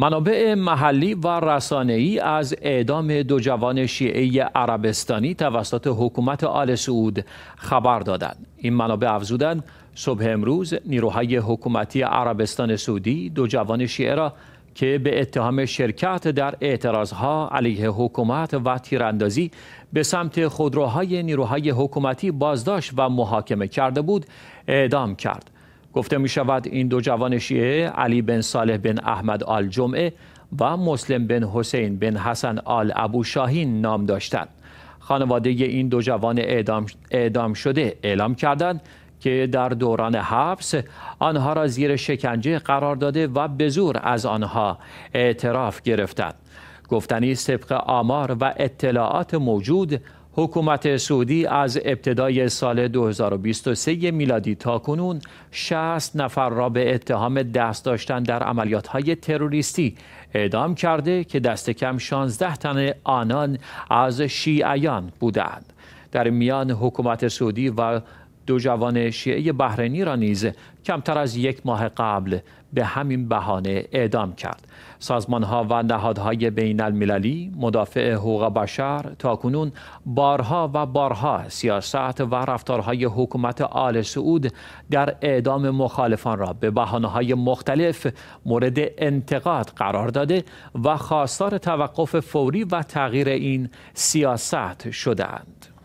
منابع محلی و رسانه‌ای از اعدام دو جوان شیعه عربستانی توسط حکومت آل سعود خبر دادند. این منابع افزودند صبح امروز نیروهای حکومتی عربستان سعودی دو جوان شیعه را که به اتهام شرکت در اعتراضها علیه حکومت و تیراندازی به سمت خودروهای نیروهای حکومتی بازداشت و محاکمه کرده بود اعدام کرد. گفته می شود این دو جوان شیعه علی بن صالح بن احمد آل جمعه و مسلم بن حسین بن حسن آل ابو شاهین نام داشتند. خانواده این دو جوان اعدام, اعدام شده اعلام کردند که در دوران حبس آنها را زیر شکنجه قرار داده و به زور از آنها اعتراف گرفتند. گفتنی سبق آمار و اطلاعات موجود حکومت سعودی از ابتدای سال 2023 میلادی تا کنون 60 نفر را به اتهام دست داشتن در های تروریستی اعدام کرده که دست کم 16 تن آنان از شیعیان بودند. در میان حکومت سعودی و دو جوان شیعه بحرینی را نیز کمتر از یک ماه قبل به همین بهانه اعدام کرد. سازمان ها و نهادهای بین المللی مدافع حقوق بشر تاکنون بارها و بارها سیاست و رفتارهای حکومت آل سعود در اعدام مخالفان را به بحانه های مختلف مورد انتقاد قرار داده و خواستار توقف فوری و تغییر این سیاست شدند.